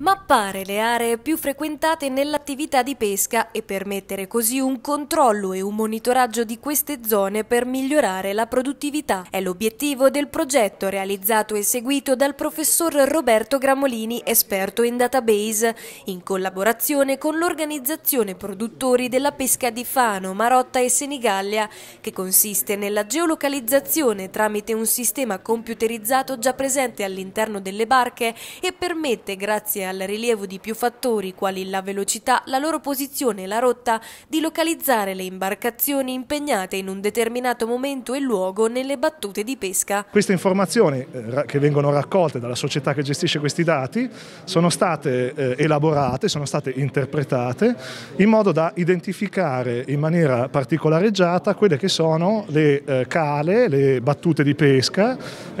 Mappare le aree più frequentate nell'attività di pesca e permettere così un controllo e un monitoraggio di queste zone per migliorare la produttività è l'obiettivo del progetto realizzato e seguito dal professor Roberto Gramolini, esperto in database, in collaborazione con l'organizzazione produttori della pesca di Fano, Marotta e Senigallia, che consiste nella geolocalizzazione tramite un sistema computerizzato già presente all'interno delle barche e permette grazie a al rilievo di più fattori quali la velocità, la loro posizione e la rotta, di localizzare le imbarcazioni impegnate in un determinato momento e luogo nelle battute di pesca. Queste informazioni eh, che vengono raccolte dalla società che gestisce questi dati sono state eh, elaborate, sono state interpretate in modo da identificare in maniera particolareggiata quelle che sono le eh, cale, le battute di pesca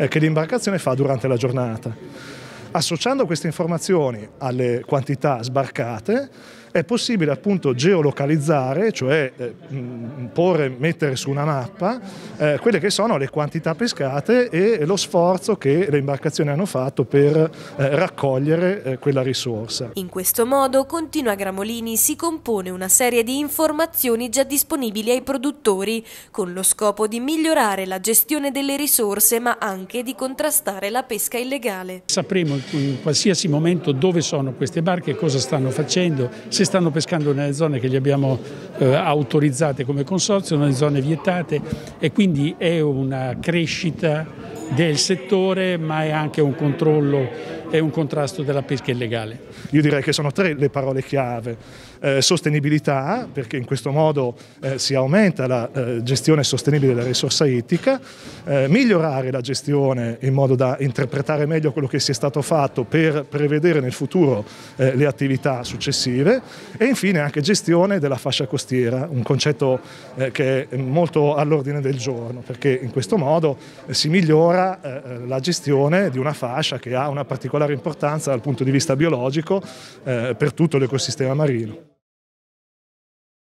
che l'imbarcazione fa durante la giornata associando queste informazioni alle quantità sbarcate è possibile appunto geolocalizzare, cioè eh, mm, porre, mettere su una mappa eh, quelle che sono le quantità pescate e lo sforzo che le imbarcazioni hanno fatto per eh, raccogliere eh, quella risorsa. In questo modo, continua Gramolini, si compone una serie di informazioni già disponibili ai produttori, con lo scopo di migliorare la gestione delle risorse ma anche di contrastare la pesca illegale. Sapremo in qualsiasi momento dove sono queste barche, cosa stanno facendo, si stanno pescando nelle zone che gli abbiamo eh, autorizzate come consorzio, nelle zone vietate e quindi è una crescita del settore ma è anche un controllo e un contrasto della pesca illegale. Io direi che sono tre le parole chiave. Eh, sostenibilità, perché in questo modo eh, si aumenta la eh, gestione sostenibile della risorsa ittica, eh, migliorare la gestione in modo da interpretare meglio quello che si è stato fatto per prevedere nel futuro eh, le attività successive e infine anche gestione della fascia costiera, un concetto eh, che è molto all'ordine del giorno, perché in questo modo si migliora ancora eh, eh, la gestione di una fascia che ha una particolare importanza dal punto di vista biologico eh, per tutto l'ecosistema marino.